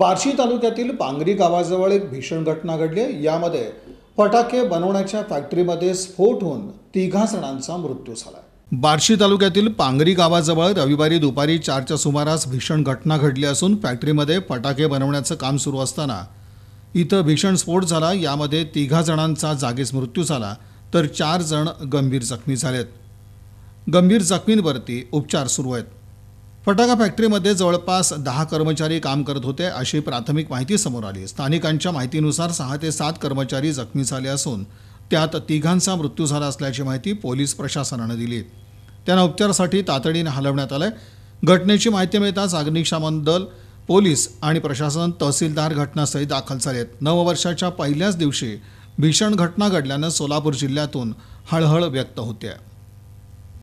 बार्शी तालुक्यातील पांगरी गावाजवळ एक भीषण घटना घडली यामध्ये फटाके बनवण्याच्या फॅक्टरीमध्ये स्फोट होऊन तिघा जणांचा मृत्यू झाला बार्शी तालुक्यातील पांगरी गावाजवळ रविवारी दुपारी चारच्या सुमारास भीषण घटना घडली असून फॅक्टरीमध्ये फटाके बनवण्याचं काम सुरू असताना इथं भीषण स्फोट झाला यामध्ये तिघा जणांचा जागीच मृत्यू झाला तर चार जण गंभीर जखमी झालेत गंभीर जखमींवरती उपचार सुरू आहेत फटाका फॅक्टरीमध्ये जवळपास दहा कर्मचारी काम करत होते अशी प्राथमिक माहिती समोर आली स्थानिकांच्या माहितीनुसार सहा ते सात कर्मचारी जखमी झाले असून त्यात तिघांचा मृत्यू झाला असल्याची माहिती पोलीस प्रशासनानं दिली त्यांना उपचारासाठी तातडीनं हलवण्यात आलं घटनेची माहिती मिळताच अग्निशमन दल पोलीस आणि प्रशासन तहसीलदार घटनास्थळी दाखल झालेत नववर्षाच्या पहिल्याच दिवशी भीषण घटना घडल्यानं सोलापूर जिल्ह्यातून हळहळ व्यक्त होत्या